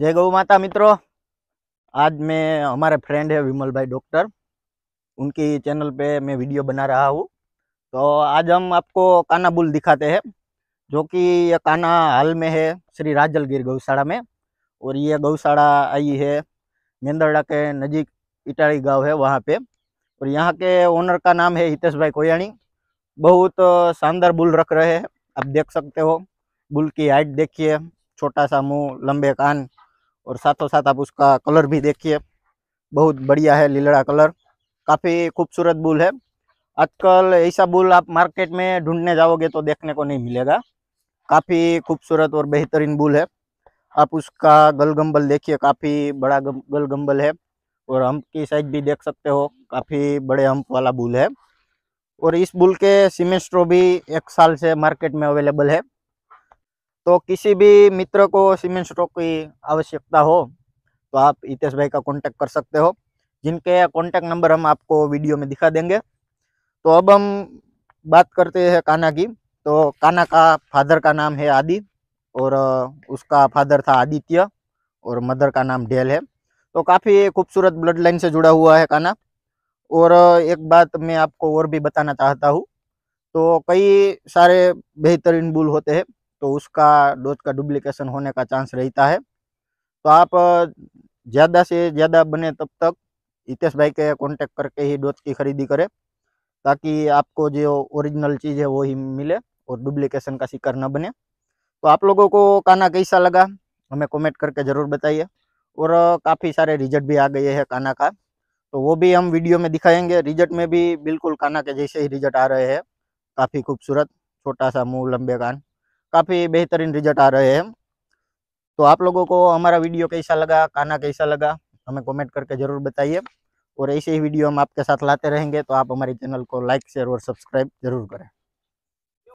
जय गौ माता मित्रों आज मैं हमारे फ्रेंड है विमल भाई डॉक्टर उनकी चैनल पे मैं वीडियो बना रहा हूँ तो आज हम आपको काना बुल दिखाते हैं जो कि ये काना हाल में है श्री राजल गिर गौशाला में और ये गौशाला आई है मेंदरड़ा के नज़ीक इटारी गांव है वहाँ पे और यहाँ के ओनर का नाम है हितेश भाई कोयाणी बहुत शानदार बुल रख रहे हैं आप देख सकते हो बुल की हाइट देखिए छोटा सा मुँह लंबे कान और साथों साथ आप उसका कलर भी देखिए बहुत बढ़िया है लीलड़ा कलर काफ़ी खूबसूरत बुल है आजकल ऐसा बुल आप मार्केट में ढूंढने जाओगे तो देखने को नहीं मिलेगा काफ़ी खूबसूरत और बेहतरीन बुल है आप उसका गलगम्बल देखिए काफ़ी बड़ा गलगम्बल है और हम्प की साइज भी देख सकते हो काफ़ी बड़े हम्प वाला बुल है और इस बुल के स्ट्रो भी एक साल से मार्केट में अवेलेबल है तो किसी भी मित्र को सीमेंट स्टॉक की आवश्यकता हो तो आप इतेश भाई का कांटेक्ट कर सकते हो जिनके कांटेक्ट नंबर हम आपको वीडियो में दिखा देंगे तो अब हम बात करते हैं काना की तो काना का फादर का नाम है आदि और उसका फादर था आदित्य और मदर का नाम डेल है तो काफ़ी खूबसूरत ब्लड लाइन से जुड़ा हुआ है काना और एक बात मैं आपको और भी बताना चाहता हूँ तो कई सारे बेहतरीन बुल होते हैं तो उसका डोज का डुप्लीकेशन होने का चांस रहता है तो आप ज़्यादा से ज़्यादा बने तब तक हितेश भाई के कांटेक्ट करके ही डोज की खरीदी करें ताकि आपको जो ओरिजिनल चीज़ है वो ही मिले और डुप्लीकेशन का शिकार न बने तो आप लोगों को काना कैसा लगा हमें कमेंट करके ज़रूर बताइए और काफ़ी सारे रिजल्ट भी आ गए हैं काना का तो वो भी हम वीडियो में दिखाएंगे रिजल्ट में भी बिल्कुल काना के जैसे ही रिजल्ट आ रहे हैं काफ़ी खूबसूरत छोटा सा मुँह लंबे कान काफ़ी बेहतरीन रिजल्ट आ रहे हैं तो आप लोगों को हमारा वीडियो कैसा लगा खाना कैसा लगा हमें कमेंट करके ज़रूर बताइए और ऐसे ही वीडियो हम आपके साथ लाते रहेंगे तो आप हमारे चैनल को लाइक शेयर और सब्सक्राइब जरूर करें